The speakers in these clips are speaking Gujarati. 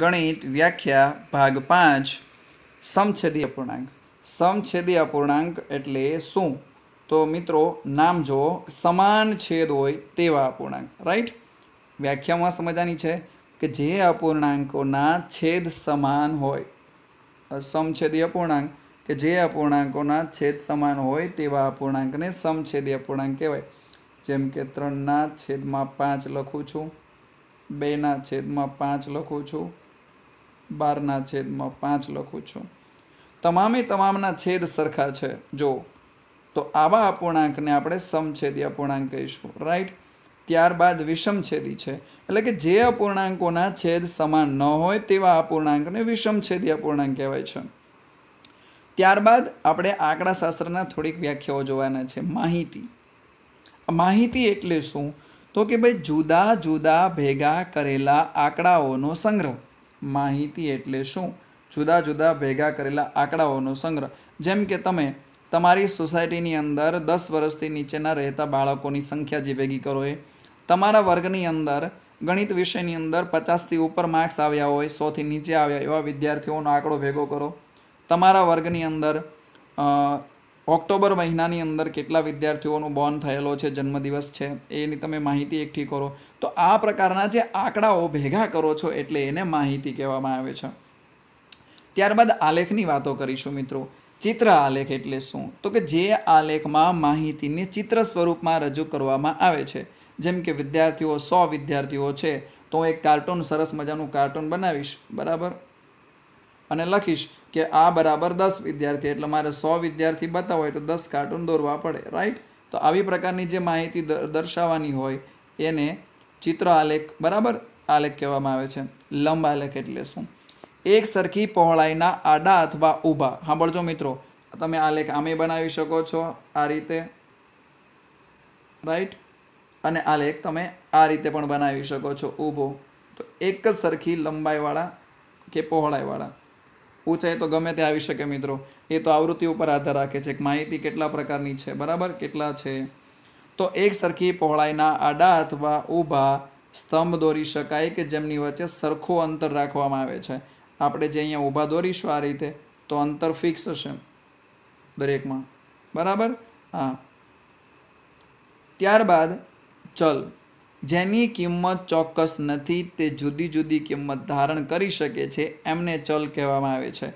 ગણિત વ્યાખ્યા ભાગ પાંચ સમછેદી અપૂર્ણાંક સમછેદી અપૂર્ણાંક એટલે શું તો મિત્રો નામ જો સમાન છેદ હોય તેવા અપૂર્ણાંક રાઈટ વ્યાખ્યામાં મસ્ત છે કે જે અપૂર્ણાંકોના છેદ સમાન હોય સમછેદી અપૂર્ણાંક કે જે અપૂર્ણાંકોના છેદ સમાન હોય તેવા અપૂર્ણાંકને સમછેદી અપૂર્ણાંક કહેવાય જેમ કે ત્રણના છેદમાં પાંચ લખું છું બેના છેદમાં પાંચ લખું છું બારના છેદમાં પાંચ લખું છું તમામે તમામના છેદ સરખા છે જો તો આવા અપૂર્ણાંકને આપણે સમછેદી અપૂર્ણાંક કહીશું રાઈટ ત્યારબાદ વિષમછેદી છે એટલે કે જે અપૂર્ણાંકોના છેદ સમાન ન હોય તેવા અપૂર્ણાંકને વિષમછેદી અપૂર્ણાંક કહેવાય છે ત્યારબાદ આપણે આંકડાશાસ્ત્રના થોડીક વ્યાખ્યાઓ જોવાના છે માહિતી માહિતી એટલે શું તો કે ભાઈ જુદા જુદા ભેગા કરેલા આંકડાઓનો સંગ્રહ માહિતી એટલે શું જુદા જુદા ભેગા કરેલા આંકડાઓનો સંગ્રહ જેમ કે તમે તમારી સોસાયટીની અંદર દસ વર્ષથી નીચેના રહેતા બાળકોની સંખ્યા જે ભેગી કરો એ તમારા વર્ગની અંદર ગણિત વિષયની અંદર પચાસથી ઉપર માર્ક્સ આવ્યા હોય સોથી નીચે આવ્યા એવા વિદ્યાર્થીઓનો આંકડો ભેગો કરો તમારા વર્ગની અંદર ઓક્ટોબર મહિનાની અંદર કેટલા વિદ્યાર્થીઓનું બોર્ન થયેલો છે જન્મદિવસ છે એની તમે માહિતી એકઠી કરો તો આ પ્રકારના જે આંકડાઓ ભેગા કરો છો એટલે એને માહિતી કહેવામાં આવે છે ત્યારબાદ આલેખની વાતો કરીશું મિત્રો ચિત્ર આલેખ એટલે શું તો કે જે આલેખમાં માહિતીને ચિત્ર સ્વરૂપમાં રજૂ કરવામાં આવે છે જેમ કે વિદ્યાર્થીઓ સો વિદ્યાર્થીઓ છે તો હું એક કાર્ટૂન સરસ મજાનું કાર્ટૂન બનાવીશ બરાબર અને લખીશ કે આ બરાબર દસ વિદ્યાર્થી એટલે મારે સો વિદ્યાર્થી બતાવો હોય તો દસ કાર્ટૂન દોરવા પડે રાઈટ તો આવી પ્રકારની જે માહિતી દર્શાવવાની હોય એને ચિત્ર આલેખ બરાબર આલેખ કહેવામાં આવે છે લંબ આલેખ એટલે શું એક સરખી પહોળાઈના આડા અથવા ઊભા સાંભળજો મિત્રો તમે આલેખ આમે બનાવી શકો છો આ રીતે રાઈટ અને આલેખ તમે આ રીતે પણ બનાવી શકો છો ઊભો તો એક જ સરખી લંબાઈવાળા કે પહોળાઈવાળા ઊંચાઈ તો ગમે તે આવી શકે મિત્રો એ તો આવૃત્તિ ઉપર આધાર રાખે છે એક માહિતી કેટલા પ્રકારની છે બરાબર કેટલા છે તો એક સરખી પહોળાઈના આડા અથવા ઊભા સ્તંભ દોરી શકાય કે જેમની વચ્ચે સરખું અંતર રાખવામાં આવે છે આપણે જે અહીંયા ઊભા દોરીશું આ રીતે તો અંતર ફિક્સ હશે દરેકમાં બરાબર હા ત્યારબાદ ચલ જેની કિંમત ચોક્કસ નથી તે જુદી જુદી કિંમત ધારણ કરી શકે છે એમને ચલ કહેવામાં આવે છે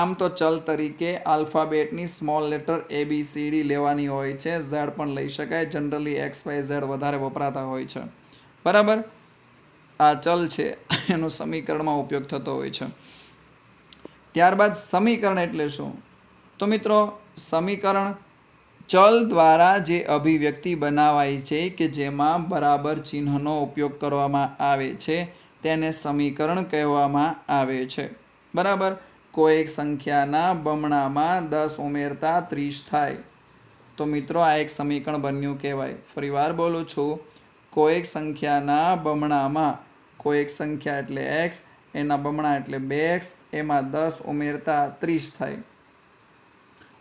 આમ તો ચલ તરીકે આલ્ફાબેટની small letter A B C D લેવાની હોય છે ઝેડ પણ લઈ શકાય જનરલી એક્સ વાય ઝેડ વધારે વપરાતા હોય છે બરાબર આ ચલ છે એનો સમીકરણમાં ઉપયોગ થતો હોય છે ત્યારબાદ સમીકરણ એટલે શું તો મિત્રો સમીકરણ ચલ દ્વારા જે અભિવ્યક્તિ બનાવાય છે કે જેમાં બરાબર ચિહ્નનો ઉપયોગ કરવામાં આવે છે તેને સમીકરણ કહેવામાં આવે છે બરાબર કોઈક સંખ્યાના બમણામાં દસ ઉમેરતા ત્રીસ થાય તો મિત્રો આ એક સમીકરણ બન્યું કહેવાય ફરીવાર બોલું છું કોઈક સંખ્યાના બમણામાં કોઈક સંખ્યા એટલે એક્સ એના બમણા એટલે બે એક્સ એમાં દસ ઉમેરતા ત્રીસ થાય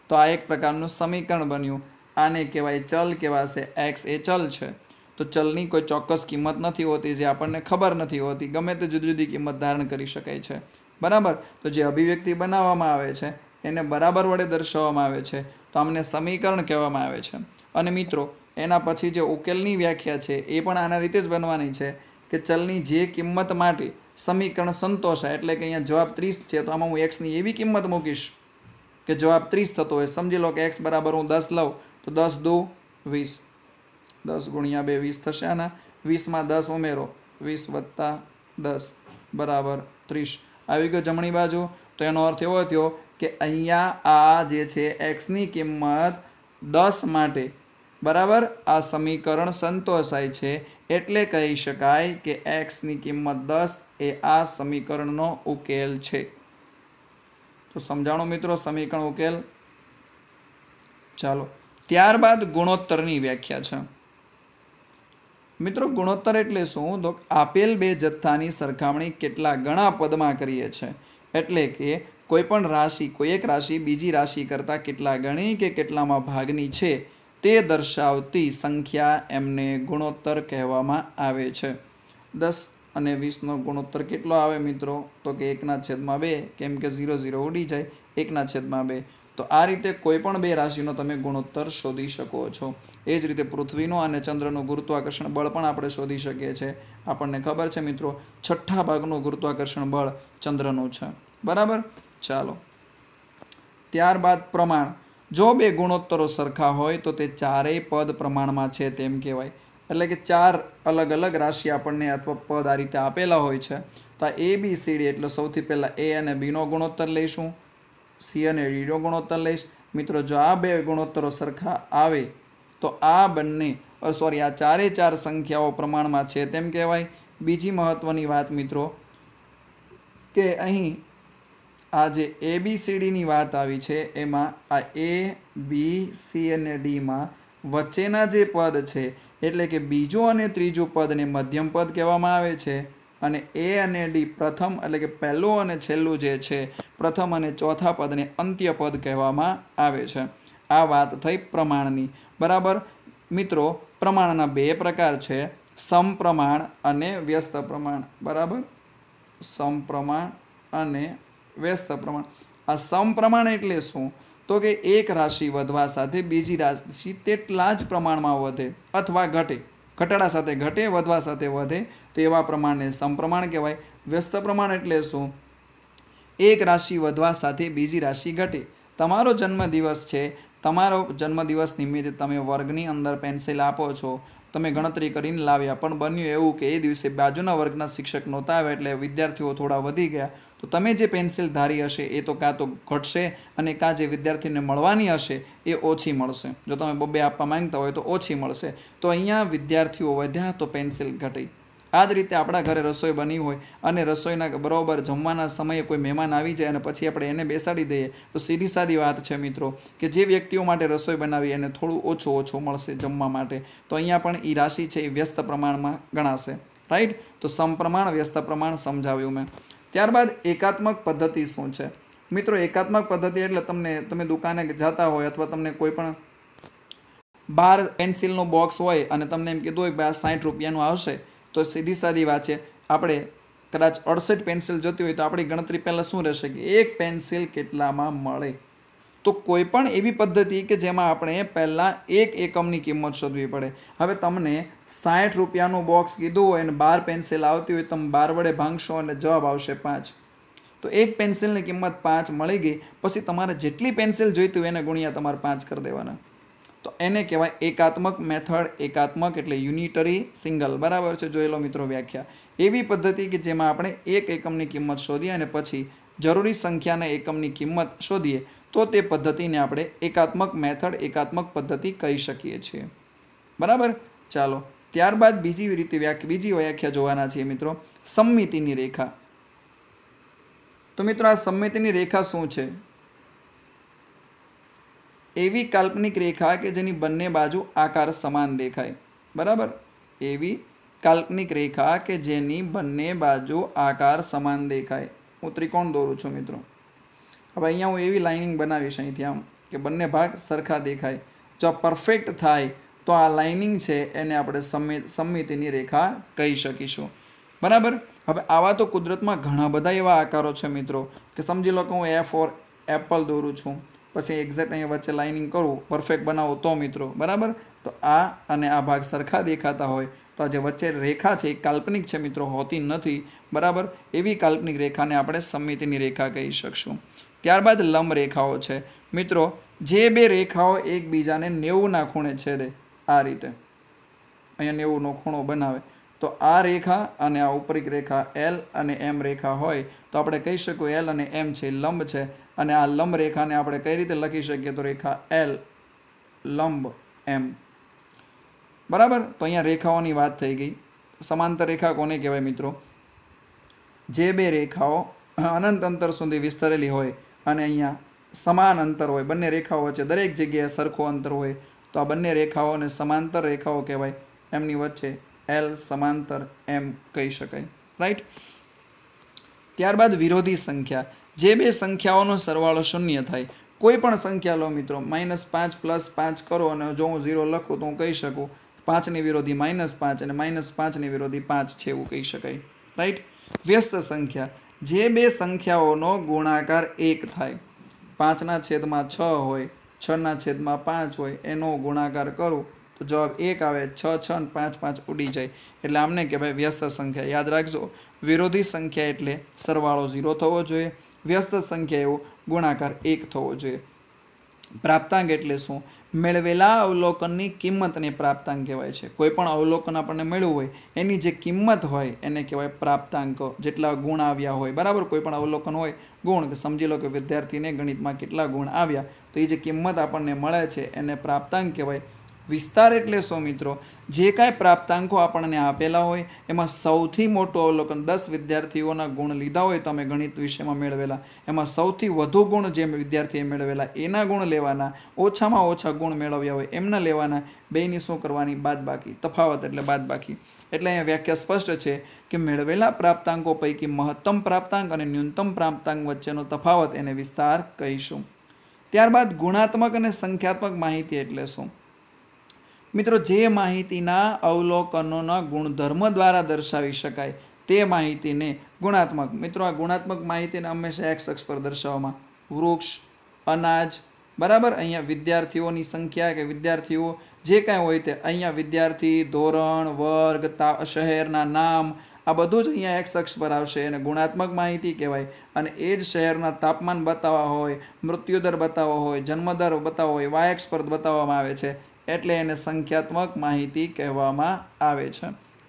તો આ એક પ્રકારનું સમીકરણ બન્યું આને કહેવાય ચલ કહેવાશે એક્સ એ ચલ છે તો ચલની કોઈ ચોક્કસ કિંમત નથી હોતી જે આપણને ખબર નથી હોતી ગમે તે જુદી જુદી કિંમત ધારણ કરી શકાય છે બરાબર તો જે અભિવ્યક્તિ બનાવવામાં આવે છે એને બરાબર વડે દર્શાવવામાં આવે છે તો આમને સમીકરણ કહેવામાં આવે છે અને મિત્રો એના પછી જે ઉકેલની વ્યાખ્યા છે એ પણ આના રીતે જ બનવાની છે કે ચલની જે કિંમત માટે સમીકરણ સંતોષાય એટલે કે અહીંયા જવાબ ત્રીસ છે તો આમાં હું એક્સની એવી કિંમત મૂકીશ કે જવાબ ત્રીસ થતો હોય સમજી લો કે એક્સ બરાબર હું દસ લઉં તો દસ દો વીસ દસ ગુણ્યા બે વીસ થશે આના વીસમાં દસ ઉમેરો વીસ વત્તા દસ બરાબર ત્રીસ આવી ગયો જમણી બાજુ તો એનો અર્થ એવો થયો કે અહીંયા આ જે છે એક્સની કિંમત દસ માટે બરાબર આ સમીકરણ સંતોષાય છે એટલે કહી શકાય કે એક્સની કિંમત દસ એ આ સમીકરણનો ઉકેલ છે તો સમજાણો મિત્રો સમીકરણ ઉકેલ ચાલો ત્યારબાદ ગુણોત્તરની વ્યાખ્યા છે મિત્રો ગુણોત્તર એટલે શું તો આપેલ બે જથ્થાની સરખામણી કેટલા ગણા પદમાં કરીએ છીએ એટલે કે કોઈપણ રાશિ કોઈ એક રાશિ બીજી રાશિ કરતાં કેટલા ગણી કે કેટલામાં ભાગની છે તે દર્શાવતી સંખ્યા એમને ગુણોત્તર કહેવામાં આવે છે દસ અને વીસનો ગુણોત્તર કેટલો આવે મિત્રો તો કે એકના છેદમાં બે કેમ કે ઝીરો ઝીરો ઉડી જાય એકના છેદમાં બે તો આ રીતે કોઈપણ બે રાશિનો તમે ગુણોત્તર શોધી શકો છો એ જ રીતે પૃથ્વીનું અને ચંદ્રનું ગુરુત્વાકર્ષણ બળ પણ આપણે શોધી શકીએ છીએ આપણને ખબર છે મિત્રો છઠ્ઠા ભાગનું ગુરુત્વાકર્ષણ બળ ચંદ્રનું છે બરાબર ચાલો ત્યારબાદ પ્રમાણ જો બે ગુણોત્તરો સરખા હોય તો તે ચારેય પદ પ્રમાણમાં છે તેમ કહેવાય એટલે કે ચાર અલગ અલગ રાશિ આપણને અથવા પદ આ રીતે આપેલા હોય છે તો આ એ બી સી ડી એટલે સૌથી પહેલાં એ અને બીનો ગુણોત્તર લઈશું સી અને ડીનો ગુણોત્તર લઈશ મિત્રો જો આ બે ગુણોત્તરો સરખા આવે તો આ બંને સોરી આ ચારે ચાર સંખ્યાઓ પ્રમાણમાં છે તેમ કહેવાય બીજી મહત્ત્વની વાત મિત્રો કે અહીં આ જે એ બી સી ડીની વાત આવી છે એમાં આ એ બી સી અને ડીમાં વચ્ચેના જે પદ છે એટલે કે બીજું અને ત્રીજું પદને મધ્યમ પદ કહેવામાં આવે છે અને એ અને ડી પ્રથમ એટલે કે પહેલું અને છેલ્લું જે છે પ્રથમ અને ચોથા પદને અંત્ય પદ કહેવામાં આવે છે આ વાત થઈ પ્રમાણની બરાબર મિત્રો પ્રમાણના બે પ્રકાર છે સમપ્રમાણ અને વ્યસ્ત પ્રમાણ બરાબર સમપ્રમાણ અને વ્યસ્ત પ્રમાણ આ સમપ્રમાણ એટલે શું તો કે એક રાશિ વધવા સાથે બીજી રાશિ તેટલા જ પ્રમાણમાં વધે અથવા ઘટે ઘટાડા સાથે ઘટે વધવા સાથે વધે તેવા એવા પ્રમાણને સમપ્રમાણ કહેવાય વ્યસ્ત પ્રમાણ એટલે શું એક રાશિ વધવા સાથે બીજી રાશિ ઘટે તમારો જન્મદિવસ છે તમારો જન્મદિવસ નિમિત્તે તમે વર્ગની અંદર પેન્સિલ આપો છો તમે ગણતરી કરીને લાવ્યા પણ બન્યું એવું કે એ દિવસે બાજુના વર્ગના શિક્ષક નહોતા આવ્યા એટલે વિદ્યાર્થીઓ થોડા વધી ગયા તો તમે જે પેન્સિલ ધારી હશે એ તો કાં તો ઘટશે અને કાં જે વિદ્યાર્થીને મળવાની હશે એ ઓછી મળશે જો તમે બબ્બે આપવા માંગતા હોય તો ઓછી મળશે તો અહીંયા વિદ્યાર્થીઓ વધ્યા તો પેન્સિલ ઘટી આ જ રીતે આપણા ઘરે રસોઈ બની હોય અને રસોઈના બરાબર જમવાના સમયે કોઈ મહેમાન આવી જાય અને પછી આપણે એને બેસાડી દઈએ તો સીધી સાદી વાત છે મિત્રો કે જે વ્યક્તિઓ માટે રસોઈ બનાવી એને થોડું ઓછું ઓછું મળશે જમવા માટે તો અહીંયા પણ એ રાશિ છે એ વ્યસ્ત પ્રમાણમાં ગણાશે રાઈટ તો સમપ્રમાણ વ્યસ્ત પ્રમાણ સમજાવ્યું મેં ત્યારબાદ એકાત્મક પદ્ધતિ શું છે મિત્રો એકાત્મક પદ્ધતિ એટલે તમને તમે દુકાને જતા હોય અથવા તમને કોઈ પણ બાર પેન્સિલનો બોક્સ હોય અને તમને એમ કીધું હોય કે આ સાઠ રૂપિયાનું આવશે તો સીધી સાદી વાત છે આપણે કદાચ અડસઠ પેન્સિલ જોતી હોય તો આપણી ગણતરી પહેલાં શું રહેશે કે એક પેન્સિલ કેટલામાં મળે તો કોઈ પણ એવી પદ્ધતિ કે જેમાં આપણે પહેલાં એક એકમની કિંમત શોધવી પડે હવે તમને સાઠ રૂપિયાનું બોક્સ કીધું હોય અને બાર પેન્સિલ આવતી હોય તમે બાર વડે ભાંગશો અને જવાબ આવશે પાંચ તો એક પેન્સિલની કિંમત પાંચ મળી ગઈ પછી તમારે જેટલી પેન્સિલ જોઈતી હોય એને ગુણ્યા તમારે પાંચ કરી દેવાના તો એને કહેવાય એકાત્મક મેથડ એકાત્મક એટલે યુનિટરી સિંગલ બરાબર છે જોયેલો મિત્રો વ્યાખ્યા એવી પદ્ધતિ કે જેમાં આપણે એક એકમની કિંમત શોધીએ અને પછી જરૂરી સંખ્યાના એકમની કિંમત શોધીએ તો તે પદ્ધતિને આપણે એકાત્મક મેથડ એકાત્મક પદ્ધતિ કહી શકીએ છીએ બરાબર ચાલો ત્યારબાદ બીજી રીતે વ્યાખ્યા બીજી વ્યાખ્યા જોવાના છીએ મિત્રો સંમિતિની રેખા તો મિત્રો આ સંમિતિની રેખા શું છે એવી કાલ્પનિક રેખા કે જેની બંને બાજુ આકાર સમાન દેખાય બરાબર એવી કાલ્પનિક રેખા કે જેની બંને બાજુ આકાર સમાન દેખાય હું ત્રિકોણ દોરું છું મિત્રો હવે અહીંયા હું એવી લાઇનિંગ બનાવીશ અહીંથી આમ કે બંને ભાગ સરખા દેખાય જો પરફેક્ટ થાય તો આ લાઇનિંગ છે એને આપણે સમિતિની રેખા કહી શકીશું બરાબર હવે આવા તો કુદરતમાં ઘણા બધા એવા આકારો છે મિત્રો કે સમજી લો કે હું એ ફોર એપલ દોરું છું પછી એક્ઝેક્ટ અહીંયા વચ્ચે લાઇનિંગ કરવું પરફેક્ટ બનાવો તો મિત્રો બરાબર તો આ અને આ ભાગ સરખા દેખાતા હોય તો આ જે વચ્ચે રેખા છે એ કાલ્પનિક છે મિત્રો હોતી નથી બરાબર એવી કાલ્પનિક રેખાને આપણે સમિતિની રેખા કહી શકશું ત્યારબાદ લંબ રેખાઓ છે મિત્રો જે બે રેખાઓ એકબીજાને નેવુંના ખૂણે છેડે આ રીતે અહીંયા નેવુંનો ખૂણો બનાવે તો આ રેખા અને આ ઉપરિક રેખા એલ અને એમ રેખા હોય તો આપણે કહી શકું એલ અને એમ છે લંબ છે અને આ લંબ રેખાને આપણે કઈ રીતે લખી શકીએ તો રેખા એલ લંબ એમ બરાબર તો અહીંયા રેખાઓની વાત થઈ ગઈ સમાંતર રેખા કોને કહેવાય મિત્રો જે બે રેખાઓ અનંત અંતર સુધી વિસ્તરેલી હોય અને અહીંયા સમાન અંતર હોય બંને રેખાઓ વચ્ચે દરેક જગ્યાએ સરખો અંતર હોય તો આ બંને રેખાઓને સમાંતર રેખાઓ કહેવાય એમની વચ્ચે એલ સમાંતર એમ કહી શકાય રાઈટ ત્યારબાદ વિરોધી સંખ્યા જે બે સંખ્યાઓનો સરવાળો શૂન્ય થાય કોઈ પણ સંખ્યા લો મિત્રો માઇનસ પાંચ પ્લસ પાંચ કરો અને જો હું ઝીરો લખું તો હું કહી શકું પાંચની વિરોધી માઇનસ પાંચ અને માઇનસ પાંચની વિરોધી પાંચ છે એવું કહી શકાય રાઈટ વ્યસ્ત સંખ્યા જે બે સંખ્યાઓનો ગુણાકાર એક થાય પાંચના છેદમાં છ હોય છના છેદમાં પાંચ હોય એનો ગુણાકાર કરું તો જવાબ એક આવે છ છ અને પાંચ પાંચ ઉડી જાય એટલે આમને કે વ્યસ્ત સંખ્યા યાદ રાખજો વિરોધી સંખ્યા એટલે સરવાળો ઝીરો થવો જોઈએ વ્યસ્ત સંખ્યા એવો ગુણાકાર એક થવો જોઈએ પ્રાપ્તાંક એટલે શું મેળવેલા અવલોકનની કિંમતને પ્રાપ્તાંક કહેવાય છે કોઈ પણ અવલોકન આપણને મળ્યું હોય એની જે કિંમત હોય એને કહેવાય પ્રાપ્તાંક જેટલા ગુણ આવ્યા હોય બરાબર કોઈ પણ અવલોકન હોય ગુણ કે સમજી લો કે વિદ્યાર્થીને ગણિતમાં કેટલા ગુણ આવ્યા તો એ જે કિંમત આપણને મળે છે એને પ્રાપ્તાંક કહેવાય વિસ્તાર એટલે શું મિત્રો જે કાંઈ પ્રાપ્તાંકો આપણને આપેલા હોય એમાં સૌથી મોટું અવલોકન દસ વિદ્યાર્થીઓના ગુણ લીધા હોય તમે ગણિત વિષયમાં મેળવેલા એમાં સૌથી વધુ ગુણ જે વિદ્યાર્થીએ મેળવેલા એના ગુણ લેવાના ઓછામાં ઓછા ગુણ મેળવ્યા હોય એમના લેવાના બેની શું કરવાની બાદબાકી તફાવત એટલે બાદબાકી એટલે અહીંયા વ્યાખ્યા સ્પષ્ટ છે કે મેળવેલા પ્રાપ્તાંકો પૈકી મહત્તમ પ્રાપ્તાંક અને ન્યૂનતમ પ્રાપ્તાંક વચ્ચેનો તફાવત એને વિસ્તાર કહીશું ત્યારબાદ ગુણાત્મક અને સંખ્યાત્મક માહિતી એટલે શું મિત્રો જે માહિતીના અવલોકનોના ગુણધર્મ દ્વારા દર્શાવી શકાય તે માહિતીને ગુણાત્મક મિત્રો આ ગુણાત્મક માહિતીને હંમેશા એક્સ અક્ષ પર દર્શાવવામાં વૃક્ષ અનાજ બરાબર અહીંયા વિદ્યાર્થીઓની સંખ્યા કે વિદ્યાર્થીઓ જે કાંઈ હોય તે અહીંયા વિદ્યાર્થી ધોરણ વર્ગ તા શહેરના નામ આ બધું જ અહીંયા એક્સ અક્ષ પર આવશે એને ગુણાત્મક માહિતી કહેવાય અને એ જ શહેરના તાપમાન બતાવવા હોય મૃત્યુદર બતાવવા હોય જન્મદર બતાવવા હોય વાય એક્સ પર બતાવવામાં આવે છે એટલે એને સંખ્યાત્મક માહિતી કહેવામાં આવે છે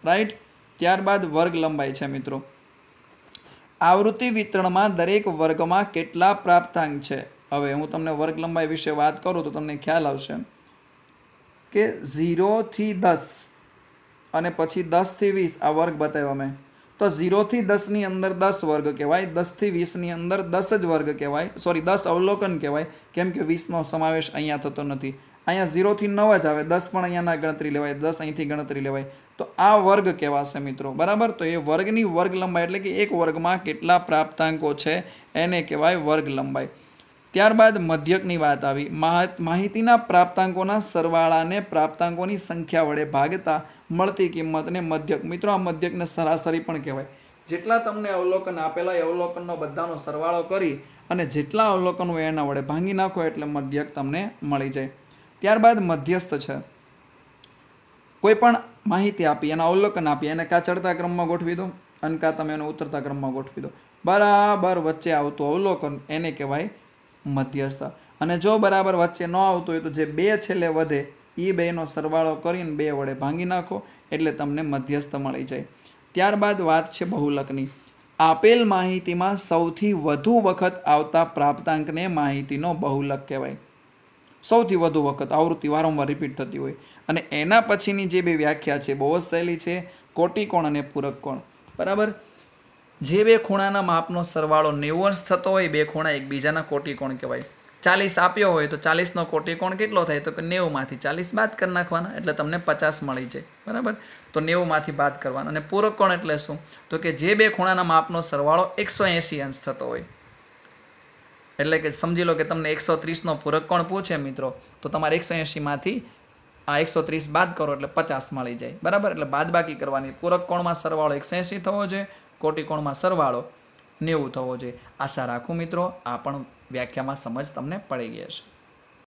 રાઈટ ત્યારબાદ વર્ગ લંબાઈ છે મિત્રો આવૃત્તિ વિતરણમાં દરેક વર્ગમાં કેટલા પ્રાપ્તાંક છે હવે હું તમને વર્ગ લંબાઈ વિશે વાત કરું તો તમને ખ્યાલ આવશે કે ઝીરોથી દસ અને પછી દસથી વીસ આ વર્ગ બતાવ્યો અમે તો ઝીરોથી દસની અંદર દસ વર્ગ કહેવાય દસથી વીસની અંદર દસ જ વર્ગ કહેવાય સોરી દસ અવલોકન કહેવાય કેમ કે વીસનો સમાવેશ અહીંયા થતો નથી અહીંયા ઝીરોથી નવ જ આવે દસ પણ અહીંયાના ગણતરી લેવાય દસ અહીંથી ગણતરી લેવાય તો આ વર્ગ કહેવાશે મિત્રો બરાબર તો એ વર્ગની વર્ગ લંબાઈ એટલે કે એક વર્ગમાં કેટલા પ્રાપ્તાંકો છે એને કહેવાય વર્ગ લંબાઈ ત્યારબાદ મધ્યકની વાત આવી માહિતીના પ્રાપ્તાંકોના સરવાળાને પ્રાપ્તાંકોની સંખ્યા વડે ભાગતા મળતી કિંમતને મધ્યક મિત્રો આ મધ્યકને સરાસરી પણ કહેવાય જેટલા તમને અવલોકન આપેલા એ અવલોકનનો બધાનો સરવાળો કરી અને જેટલા અવલોકન હોય એના વડે ભાંગી નાખો એટલે મધ્યક તમને મળી જાય ત્યારબાદ મધ્યસ્થ છે કોઈ પણ માહિતી આપી એના અવલોકન આપી એને કાં ચડતા ક્રમમાં ગોઠવી દો અને કાં તમે એને ઉતરતા ક્રમમાં ગોઠવી દો બરાબર વચ્ચે આવતું અવલોકન એને કહેવાય મધ્યસ્થ અને જો બરાબર વચ્ચે ન આવતું હોય તો જે બે છેલ્લે વધે એ બેનો સરવાળો કરીને બે વડે ભાંગી નાખો એટલે તમને મધ્યસ્થ મળી જાય ત્યારબાદ વાત છે બહુલકની આપેલ માહિતીમાં સૌથી વધુ વખત આવતા પ્રાપ્તાંકને માહિતીનો બહુલક કહેવાય સૌથી વધુ વખત આવૃત્તિ વારંવાર રિપીટ થતી હોય અને એના પછીની જે બે વ્યાખ્યા છે બહુ જ સહેલી છે કોટિકોણ અને પૂરક કોણ બરાબર જે બે ખૂણાના માપનો સરવાળો નેવું થતો હોય બે ખૂણા એકબીજાના કોટિકોણ કહેવાય ચાલીસ આપ્યો હોય તો ચાલીસનો કોટિકોણ કેટલો થાય તો કે નેવુંમાંથી ચાલીસ બાદ કરી નાખવાના એટલે તમને પચાસ મળી જાય બરાબર તો નેવુંમાંથી બાદ કરવાના અને પૂરક કોણ એટલે શું તો કે જે બે ખૂણાના માપનો સરવાળો એકસો એંશી અંશ થતો હોય એટલે કે સમજી લો કે તમને એકસો ત્રીસનો પૂરક કોણ પૂછે મિત્રો તો તમારે એકસો એંશીમાંથી આ એકસો ત્રીસ બાદ કરો એટલે પચાસ મળી જાય બરાબર એટલે બાદબાકી કરવાની પૂરક કોણમાં સરવાળો એકસો એંશી થવો જોઈએ કોટિકોણમાં સરવાળો નેવું થવો જોઈએ આશા રાખું મિત્રો આ પણ વ્યાખ્યામાં સમજ તમને પડી ગઈ છે